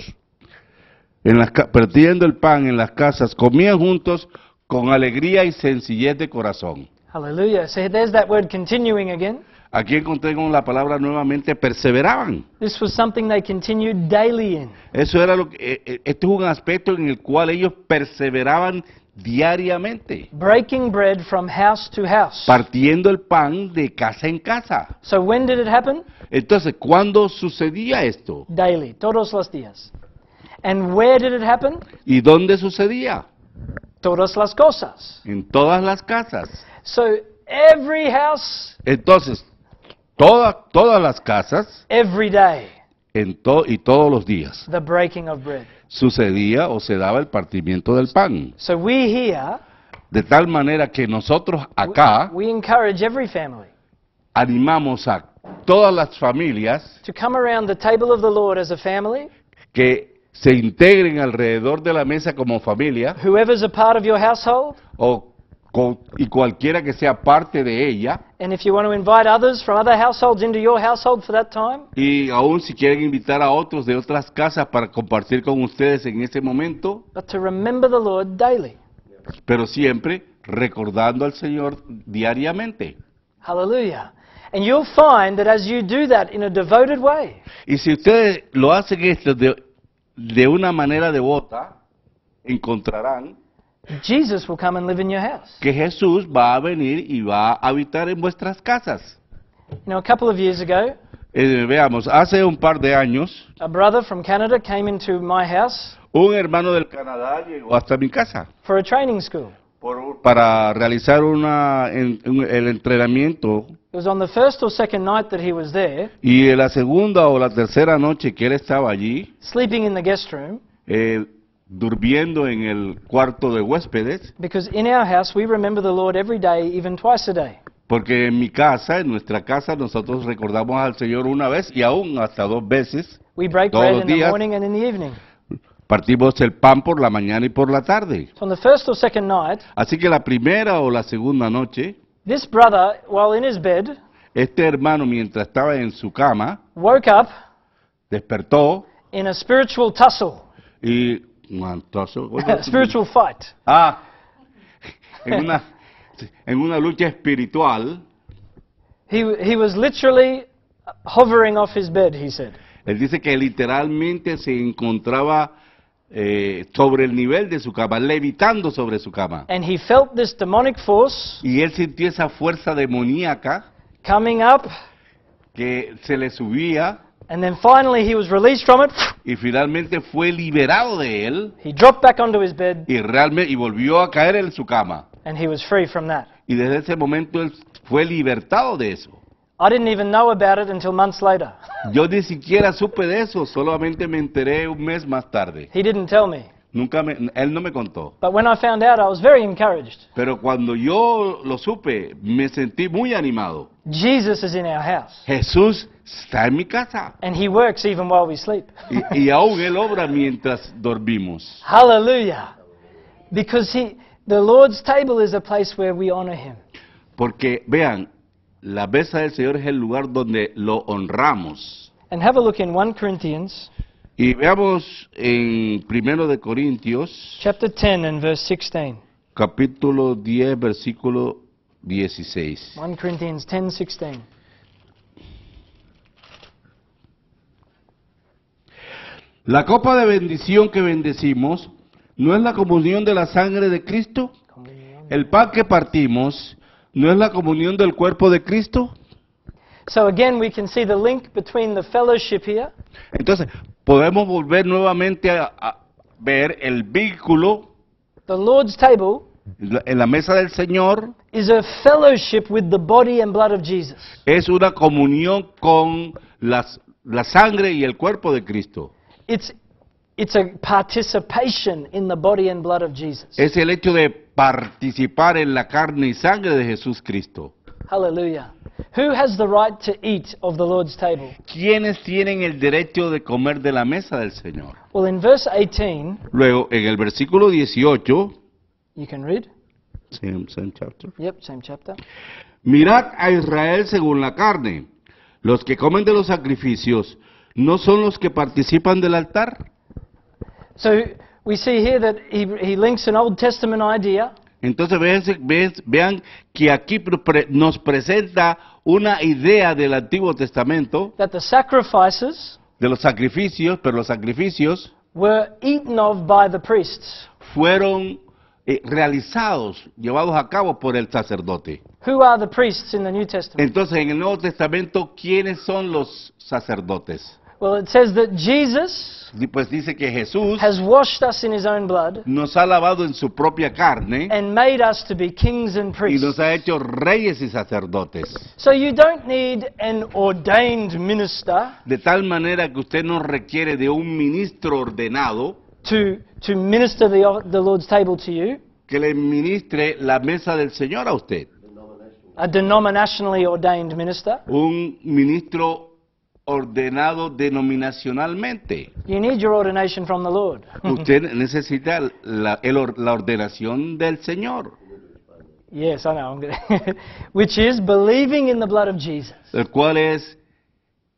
En las, partiendo el pan en las casas, comían juntos con alegría y sencillez de corazón Hallelujah. So there's that word continuing again. Aquí encontré con la palabra nuevamente perseveraban. This was something they continued daily in. Eso era lo que eh, eh, este es un aspecto en el cual ellos perseveraban diariamente. Breaking bread from house to house. Partiendo el pan de casa en casa. So when did it happen? Entonces, ¿cuándo sucedía esto? Daily, todos los días. And where did it happen? ¿Y dónde sucedía? Todas las cosas. En todas las casas. Entonces, todas todas las casas every day, en y todos los días sucedía o se daba el partimiento del pan. de tal manera que nosotros acá animamos a todas las familias que se integren alrededor de la mesa como familia, y cualquiera que sea parte de ella. Y aún si quieren invitar a otros de otras casas para compartir con ustedes en ese momento. Pero siempre recordando al Señor diariamente. Aleluya. Y si ustedes lo hacen esto de una manera devota, encontrarán Jesus will come and live in your house. Que Jesús va a venir y va a habitar en vuestras casas. You know, a couple of years ago, eh, veamos, hace un par de años, a brother from Canada came into my house un hermano del Canadá llegó hasta mi casa for a training school. Por, para realizar una, en, un, el entrenamiento. It was on the first or second night that he was there, y en la segunda o la tercera noche que él estaba allí, sleeping in the guest room, eh, durmiendo en el cuarto de huéspedes. Porque en mi casa, en nuestra casa, nosotros recordamos al Señor una vez y aún hasta dos veces. todos los días. Partimos el pan por la mañana y por la tarde. Así que la primera o la segunda noche, este hermano mientras estaba en su cama, despertó y un Oye, Spiritual fight. Ah, en una, en una lucha espiritual. He, he was literally hovering off his bed, he said. Él dice que literalmente se encontraba eh, sobre el nivel de su cama, levitando sobre su cama. And he felt this demonic force y él sintió esa fuerza demoníaca coming up, que se le subía And then finally he was released from it. Y finalmente fue liberado de él. He dropped back onto his bed. Y realmente y volvió a caer en su cama. And he was free from that. Y desde ese momento él fue libertado de eso. I didn't even know about it until months later. Yo ni siquiera supe de eso, solamente me enteré un mes más tarde. He didn't tell me. Nunca me, él no me contó. But when I found out, I was very encouraged. Pero cuando yo lo supe, me sentí muy animado. Jesus is in our house. Jesús Está en mi casa. And he works even while we sleep. y, y aún él obra mientras dormimos. Hallelujah. Because he, the Lord's table is a place where we honor him. Porque vean, la mesa del Señor es el lugar donde lo honramos. And have a look in 1 Corinthians. Y veamos en primero de Corintios. Chapter 10 and verse 16. Capítulo 10 versículo 16. 1 Corinthians 10:16. La copa de bendición que bendecimos no es la comunión de la sangre de Cristo. El pan que partimos no es la comunión del cuerpo de Cristo. Entonces, podemos volver nuevamente a, ver el vínculo The en la mesa del Señor es una comunión con la sangre y el cuerpo de Cristo. Es el hecho de participar en la carne y sangre de Jesús Cristo. Hallelujah. Who has the right to eat of the Lord's table? ¿Quiénes tienen el derecho de comer de la mesa del Señor? in verse 18, Luego, en el versículo 18, you can read. same chapter. Yep, same chapter. Mirad a Israel según la carne. Los que comen de los sacrificios ¿No son los que participan del altar? Entonces vean, que aquí nos presenta una idea del Antiguo Testamento de los sacrificios, pero los sacrificios fueron eh, realizados, llevados a cabo por el sacerdote. Entonces en el Nuevo Testamento, ¿quiénes son los sacerdotes? Well, it says that Jesus pues dice que Jesús has washed us in his own blood nos ha lavado en su propia carne and made us to be kings and priests. y nos ha hecho reyes y sacerdotes. So you don't need an ordained minister de tal manera que usted no requiere de un ministro ordenado to, to minister the, the Lord's table to you. que le ministre la mesa del Señor a usted. A denominationally ordained minister. Un ministro ordenado denominacionalmente. You need your ordination from the Lord. Usted necesita la, el la ordenación del Señor. Yes, I know. Which is believing in the blood of Jesus. El cual es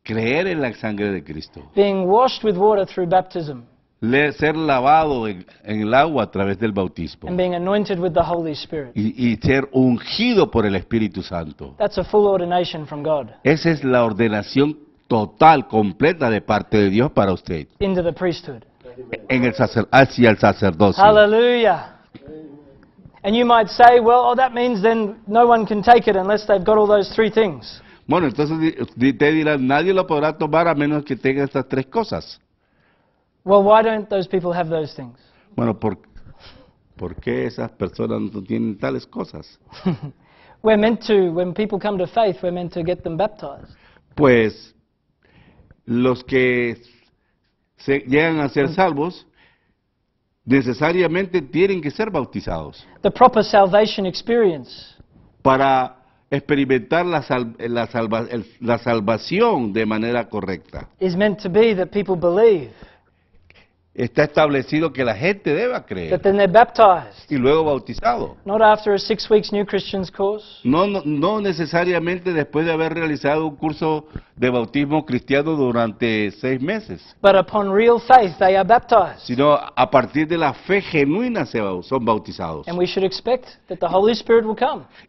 creer en la sangre de Cristo. Being washed with water through baptism. Le, ser lavado en, en, el agua a través del bautismo. And being anointed with the Holy Spirit. Y, y, ser ungido por el Espíritu Santo. That's a full ordination from God. Esa es la ordenación total, completa de parte de Dios para usted. En el sacer hacia el sacerdocio. Hallelujah. And you might say, well, oh, that means then no one can take it unless they've got all those three things. Bueno, entonces te dirán, nadie lo podrá tomar a menos que tenga estas tres cosas. Well, why don't those people have those things? Bueno, ¿por, ¿por qué esas personas no tienen tales cosas? we're meant to, when people come to faith, we're meant to get them baptized. Pues los que se llegan a ser salvos necesariamente tienen que ser bautizados. The proper salvation experience. Para experimentar la, salvación de manera correcta. Is meant to be that people believe está establecido que la gente deba creer. Y luego bautizado. No, necesariamente después de haber realizado un curso de bautismo cristiano durante seis meses. But Sino a partir de la fe genuina se son bautizados.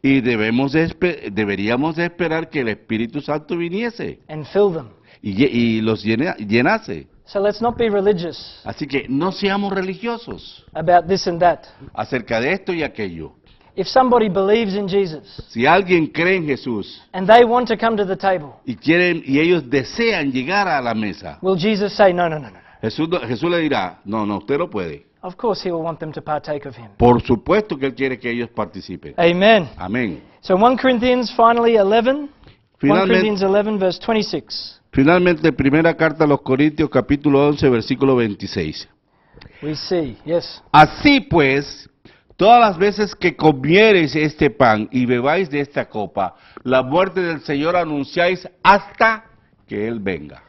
Y debemos deberíamos esperar que el Espíritu Santo viniese. Y, los llenase. So let's not be religious Así que no seamos religiosos about this and that. acerca de esto y aquello. If somebody believes in Jesus Si alguien cree en Jesús and they want to come to the table, y, quieren, y ellos desean llegar a la mesa, will Jesus say, no, no, no, no? Jesús, Jesús le dirá, no, no, usted no puede. Of course, he will want them to partake of him. Por supuesto que Él quiere que ellos participen. Amen. Amén. So 1 Corinthians, finally, 11. 1 Corinthians 11, verse 26. Finalmente, primera carta a los Corintios, capítulo 11, versículo 26. Así pues, todas las veces que comiereis este pan y bebáis de esta copa, la muerte del Señor anunciáis hasta que Él venga.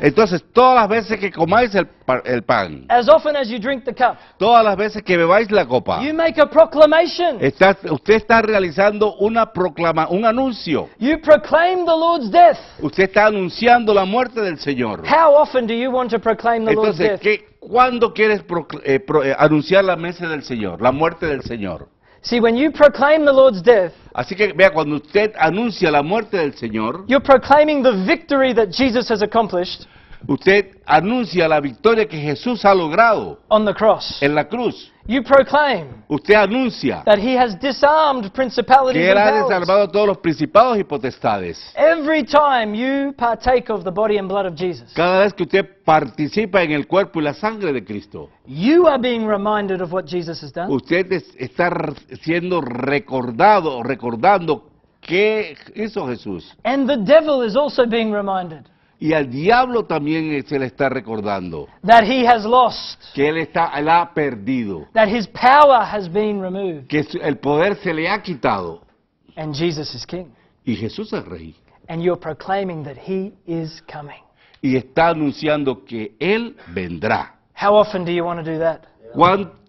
Entonces, todas las veces que comáis el, pan, todas las veces que bebáis la copa, usted está realizando una proclama, un anuncio. Usted está anunciando la muerte del Señor. Entonces, ¿cuándo quieres eh, eh, anunciar la mesa del Señor, la muerte del Señor? See, when you proclaim the Lord's death, Así que vea, cuando usted anuncia la muerte del Señor, you're proclaiming the victory that Jesus has accomplished usted anuncia la victoria que Jesús ha logrado on the cross. en la cruz. You proclaim Usted anuncia que él ha desarmado todos los principados y potestades. Every time you partake of the body and blood of Jesus, Cada vez que usted participa en el cuerpo y la sangre de Cristo, you are being reminded of what Jesus has done. usted está siendo recordado, recordando qué hizo Jesús. And the devil is also being reminded y al diablo también se le está recordando. Que él está él ha perdido. Que el poder se le ha quitado. Y Jesús es rey. Y está anunciando que él vendrá. How often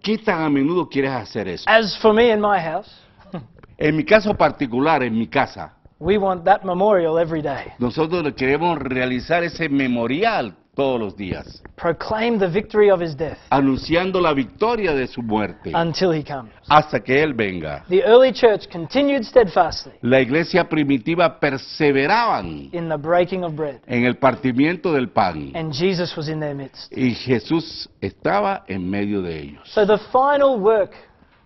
¿Qué tan a menudo quieres hacer eso? As for me in my house. en mi caso particular, en mi casa. We want that memorial every day. Nosotros queremos realizar ese memorial todos los días. Proclaim the victory of his death. Anunciando la victoria de su muerte. Until he comes. Hasta que él venga. The early church continued steadfastly. La iglesia primitiva perseveraban. In the breaking of bread. En el partimiento del pan. And Jesus was in their midst. Y Jesús estaba en medio de ellos. So the final work.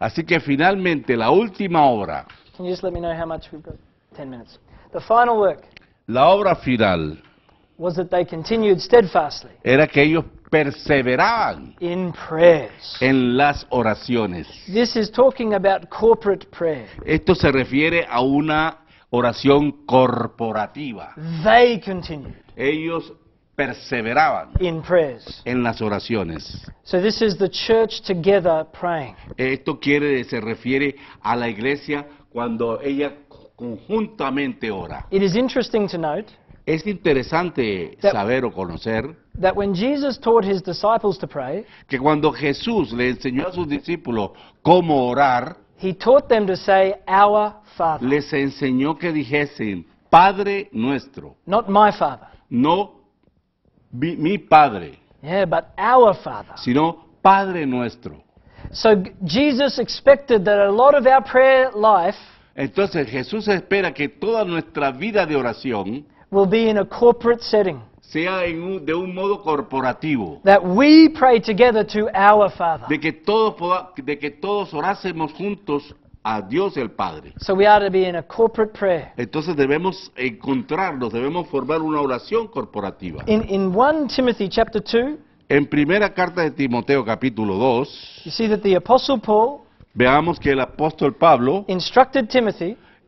Así que finalmente la última obra. Can you just let me know how much we've got? 10 minutes. The final work La obra final was that they continued steadfastly era que ellos perseveraban in prayers. en las oraciones. This is talking about corporate prayer. Esto se refiere a una oración corporativa. They continued Ellos perseveraban in prayers. en las oraciones. So this is the church together praying. Esto quiere se refiere a la iglesia cuando ella conjuntamente ora. It is interesting to note es interesante saber o conocer que cuando Jesús le enseñó a sus discípulos cómo orar, he taught them to say, Our Father. les enseñó que dijesen, Padre nuestro. Not my father. No mi, mi Padre. Yeah, but our Father. Sino Padre nuestro. So Jesus expected that a lot of our prayer life entonces Jesús espera que toda nuestra vida de oración sea de un modo corporativo. De que todos orásemos juntos a Dios el Padre. Entonces debemos encontrarnos, debemos formar una oración corporativa. In, 1 Timothy 2, en primera carta de Timoteo capítulo 2, you see the Paul Veamos que el apóstol Pablo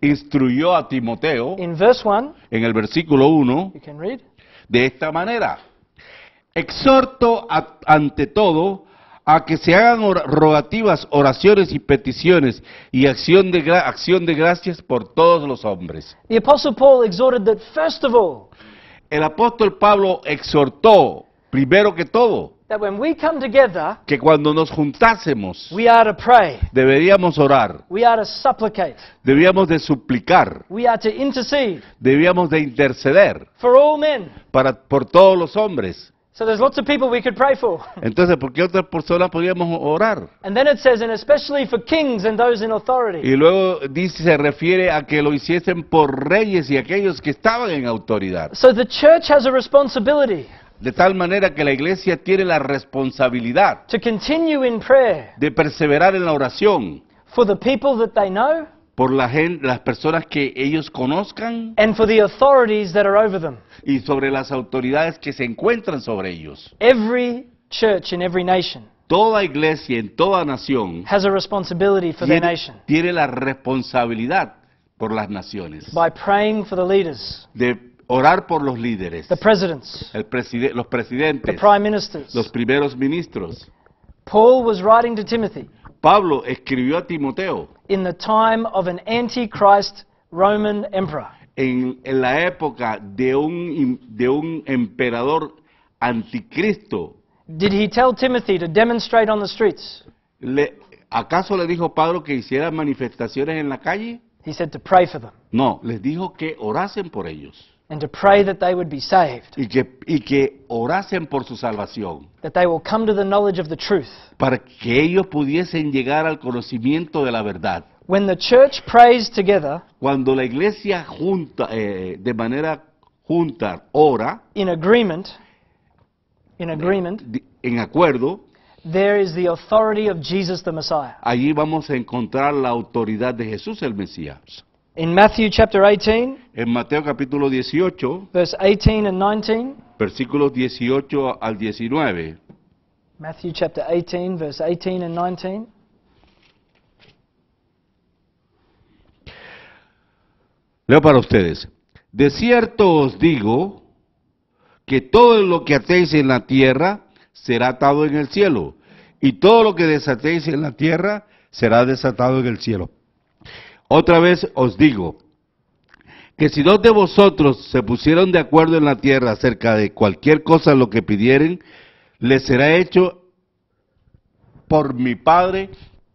instruyó a Timoteo en el versículo 1 de esta manera. Exhorto ante todo a que se hagan rogativas, oraciones y peticiones y acción de, gracias por todos los hombres. el apóstol Pablo exhortó, primero que todo, que cuando nos juntásemos, deberíamos orar, debíamos de suplicar, debíamos de interceder Para, por todos los hombres. Entonces, ¿por qué otras personas podríamos orar? Y luego dice, se refiere a que lo hiciesen por reyes y aquellos que estaban en autoridad. church de tal manera que la iglesia tiene la responsabilidad de perseverar en la oración por la gente, las personas que ellos conozcan y sobre las autoridades que se encuentran sobre ellos. Every church every nation toda iglesia en toda nación has a responsibility for tiene, nation. la responsabilidad por las naciones. By praying for the leaders. Orar por los líderes. los presidentes. Los primeros ministros. Pablo escribió a Timoteo. En, la época de un, emperador anticristo. ¿Acaso le dijo Pablo que hiciera manifestaciones en la calle? No, les dijo que orasen por ellos. And to pray that they would be saved. Y que, y que orasen por su salvación. That they will come to the knowledge of the truth. Para que ellos pudiesen llegar al conocimiento de la verdad. When the church prays together, cuando la iglesia junta, eh, de manera junta ora, in agreement, in eh, agreement, en acuerdo, there is the authority of Jesus the Messiah. Allí vamos a encontrar la autoridad de Jesús el Mesías chapter en Mateo capítulo 18, 18 versículos 18 al 19. Matthew 18, 18 19. Leo para ustedes. De cierto os digo que todo lo que atéis en la tierra será atado en el cielo, y todo lo que desatéis en la tierra será desatado en el cielo. Otra vez os digo, que si dos de vosotros se pusieron de acuerdo en la tierra acerca de cualquier cosa lo que pidieren, les será hecho por mi Padre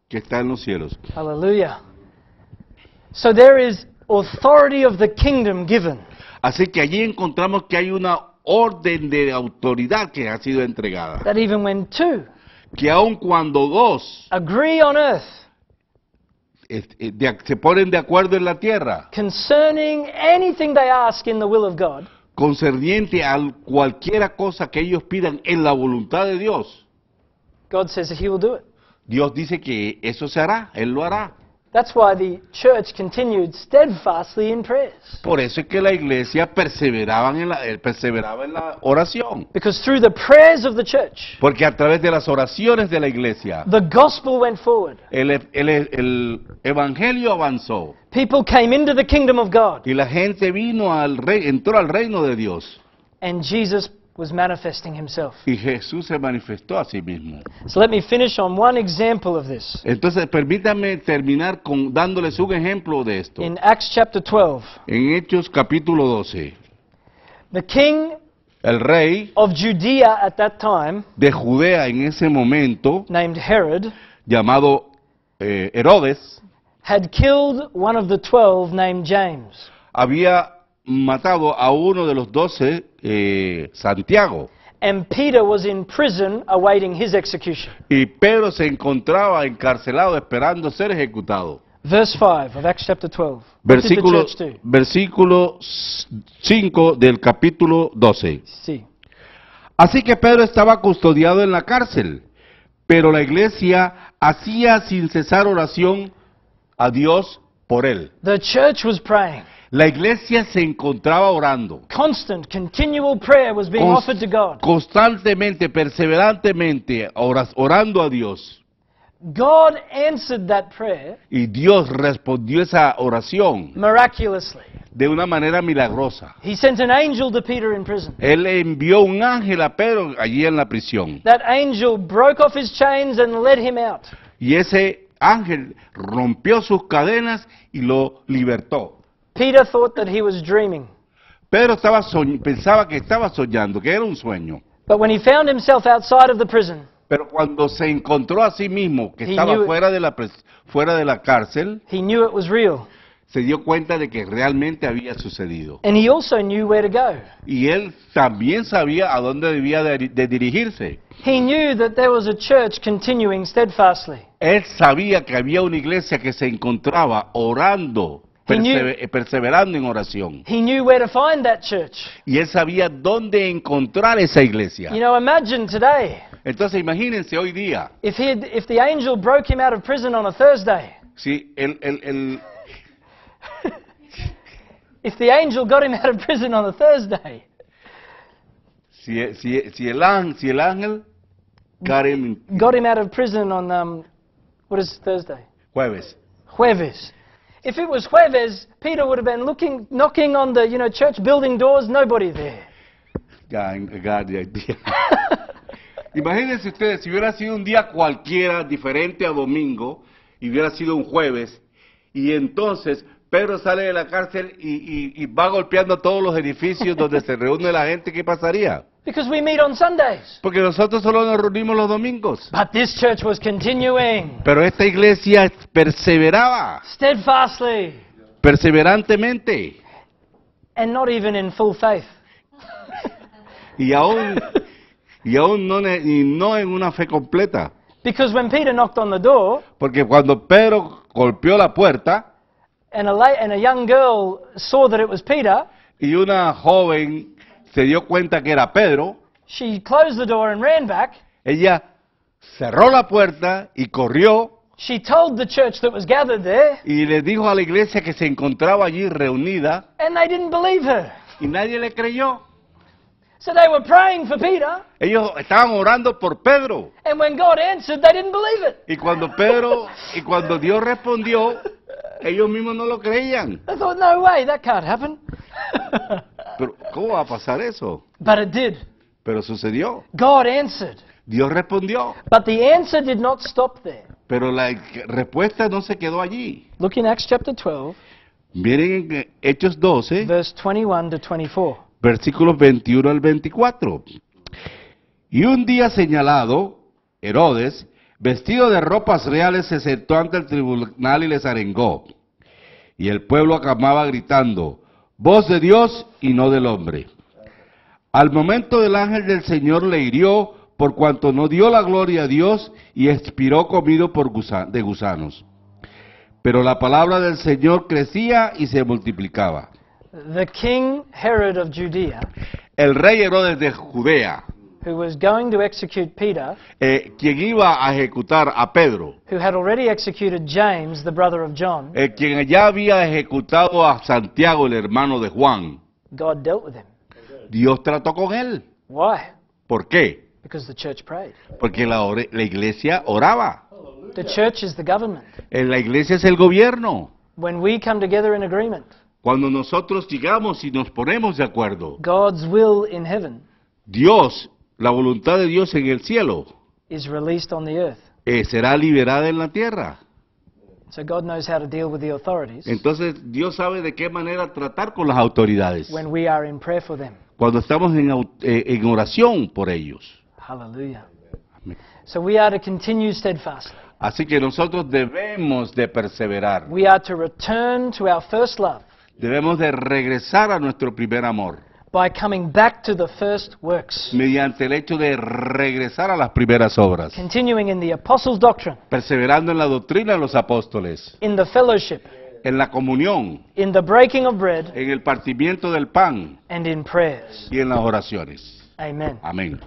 que está en los cielos. Aleluya. So there is authority of the kingdom given. Así que allí encontramos que hay una orden de autoridad que ha sido entregada. que aun cuando dos agree on earth, eh, se ponen de acuerdo en la tierra. Concerning anything they ask in the will of God. Concerniente a cualquiera cosa que ellos pidan en la voluntad de Dios. God says that he will do it. Dios dice que eso se hará, Él lo hará. That's why the church continued steadfastly in prayers. Por eso es que la iglesia perseveraba en la, eh, perseveraba en la oración. Because through the prayers of the church, Porque a través de las oraciones de la iglesia, the gospel went forward. El, el, el evangelio avanzó. People came into the kingdom of God. Y la gente vino al rey, entró al reino de Dios. And Jesus was manifesting himself. Y Jesús se manifestó a sí mismo. So let me finish on one example of this. Entonces permítame terminar con dándoles un ejemplo de esto. In Acts chapter 12. En Hechos capítulo 12. The king el rey of Judea at that time, de Judea en ese momento, named Herod, llamado eh, Herodes, had killed one of the 12 named James. había matado a uno de los doce eh, Santiago. And Peter was in prison awaiting his execution. Y Pedro se encontraba encarcelado esperando ser ejecutado. Versículo, versículo 5 del capítulo 12. Sí. Así que Pedro estaba custodiado en la cárcel, pero la iglesia hacía sin cesar oración a Dios por él. The church was praying. La iglesia se encontraba orando. Constant, continual prayer was being offered to God. Constantemente, perseverantemente, orando a Dios. Y Dios respondió esa oración. Miraculously. De una manera milagrosa. He sent Él envió un ángel a Pedro allí en la prisión. Y ese ángel rompió sus cadenas y lo libertó. Peter thought that he was dreaming. Pedro estaba pensaba que estaba soñando, que era un sueño. Pero cuando se encontró a sí mismo que estaba fuera, de la cárcel, se dio cuenta de que realmente había sucedido. Y él también sabía a dónde debía de, dirigirse. Él sabía que había una iglesia que se encontraba orando persever, perseverando en oración. He knew where to find that church. Y él sabía dónde encontrar esa iglesia. You know, imagine today. Entonces imagínense hoy día. If, he had, if the angel broke him out of prison on a Thursday. Si el, el, el If the angel got him out of prison on a Thursday. Si, si, si, el, ángel, si el ángel got him, got him out of prison on, um, what is Thursday? Jueves. Jueves. if it jueves, Peter would have knocking on the church building doors, nobody there. Imagínense ustedes, si hubiera sido un día cualquiera, diferente a domingo, y hubiera sido un jueves, y entonces Pedro sale de la cárcel y va golpeando todos los edificios donde se reúne la gente, ¿qué pasaría? Because we meet on Sundays. Porque nosotros solo nos reunimos los domingos. But this church was continuing. Pero esta iglesia perseveraba. Steadfastly. Perseverantemente. And not even in full faith. y aún y aún no, y no en una fe completa. Because when Peter knocked on the door, porque cuando Pedro golpeó la puerta, and a, and a young girl saw that it was Peter, y una joven se dio cuenta que era Pedro. Ella cerró la puerta y corrió. Y le dijo a la iglesia que se encontraba allí reunida. Y nadie le creyó. Ellos estaban orando por Pedro. Y cuando Pedro y cuando Dios respondió, ellos mismos no lo creían. I thought, no way, that can't happen. Pero, ¿cómo va a pasar eso? But it did. Pero sucedió. God answered. Dios respondió. But the answer did not stop there. Pero la respuesta no se quedó allí. Look in Acts chapter 12. Miren en Hechos 12. Verse 21 to 24. Versículos 21 al 24. Y un día señalado, Herodes Vestido de ropas reales se sentó ante el tribunal y les arengó. Y el pueblo acamaba gritando, voz de Dios y no del hombre. Al momento el ángel del Señor le hirió por cuanto no dio la gloria a Dios y expiró comido por de gusanos. Pero la palabra del Señor crecía y se multiplicaba. el rey Herodes de Judea who was going to execute Peter, eh, quien iba a ejecutar a Pedro, who had already executed James, the brother of John, eh, quien ya había ejecutado a Santiago, el hermano de Juan, God dealt with him. Dios trató con él. Why? ¿Por qué? Because the church prayed. Porque la, la iglesia oraba. The church is the government. En eh, la iglesia es el gobierno. When we come together in agreement, cuando nosotros llegamos y nos ponemos de acuerdo, God's will in heaven, Dios la voluntad de Dios en el cielo eh, será liberada en la tierra. Entonces Dios sabe de qué manera tratar con las autoridades cuando estamos eh, en, oración por ellos. Así que nosotros debemos de perseverar. Debemos de regresar a nuestro primer amor by coming back to the first works. Mediante el hecho de regresar a las primeras obras. Continuing in the apostles' doctrine. Perseverando en la doctrina de los apóstoles. In the fellowship. En la comunión. In the breaking of bread. En el partimiento del pan. And in prayers. Y en las oraciones. Amen. Amen.